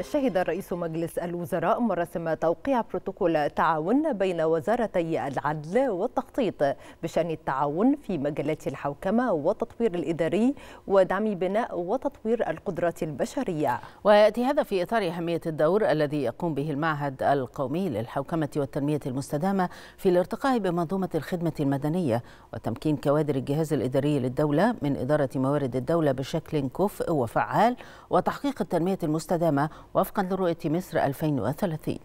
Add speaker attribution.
Speaker 1: شهد رئيس مجلس الوزراء مراسم توقيع بروتوكول تعاون بين وزارتي العدل والتخطيط بشأن التعاون في مجالات الحوكمة والتطوير الإداري ودعم بناء وتطوير القدرات البشرية
Speaker 2: ويأتي هذا في إطار أهمية الدور الذي يقوم به المعهد القومي للحوكمة والتنمية المستدامة في الارتقاء بمنظومة الخدمة المدنية وتمكين كوادر الجهاز الإداري للدولة من إدارة موارد الدولة بشكل كفء وفعال وتحقيق التنمية المستدامة وفقا لرؤية مصر 2030